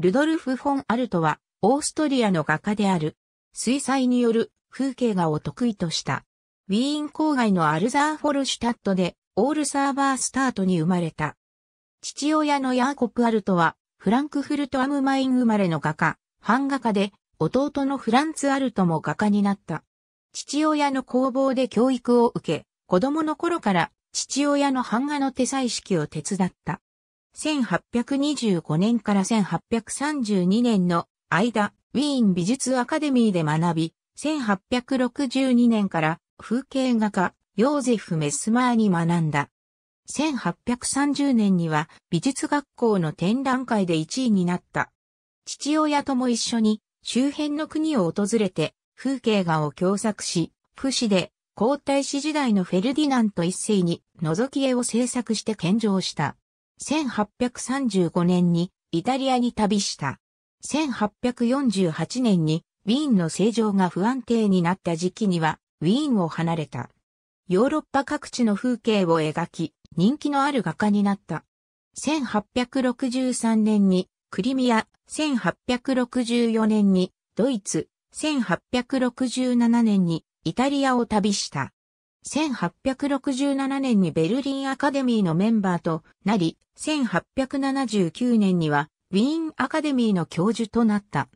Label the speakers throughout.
Speaker 1: ルドルフ・フォン・アルトは、オーストリアの画家である。水彩による風景画を得意とした。ウィーン郊外のアルザーフォルシュタットで、オールサーバースタートに生まれた。父親のヤーコプ・アルトは、フランクフルト・アムマイン生まれの画家、版画家で、弟のフランツ・アルトも画家になった。父親の工房で教育を受け、子供の頃から父親の版画の手彩式を手伝った。1825年から1832年の間、ウィーン美術アカデミーで学び、1862年から風景画家、ヨーゼフ・メスマーに学んだ。1830年には美術学校の展覧会で1位になった。父親とも一緒に周辺の国を訪れて風景画を共作し、不死で皇太子時代のフェルディナント一世に覗き絵を制作して献上した。1835年にイタリアに旅した。1848年にウィーンの政情が不安定になった時期にはウィーンを離れた。ヨーロッパ各地の風景を描き、人気のある画家になった。1863年にクリミア、1864年にドイツ、1867年にイタリアを旅した。1867年にベルリンアカデミーのメンバーとなり、1879年にはウィーンアカデミーの教授となった。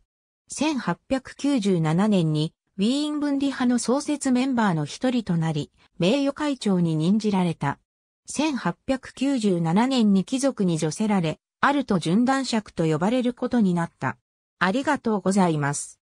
Speaker 1: 1897年にウィーン分離派の創設メンバーの一人となり、名誉会長に任じられた。1897年に貴族に除せられ、アルト準男爵と呼ばれることになった。ありがとうございます。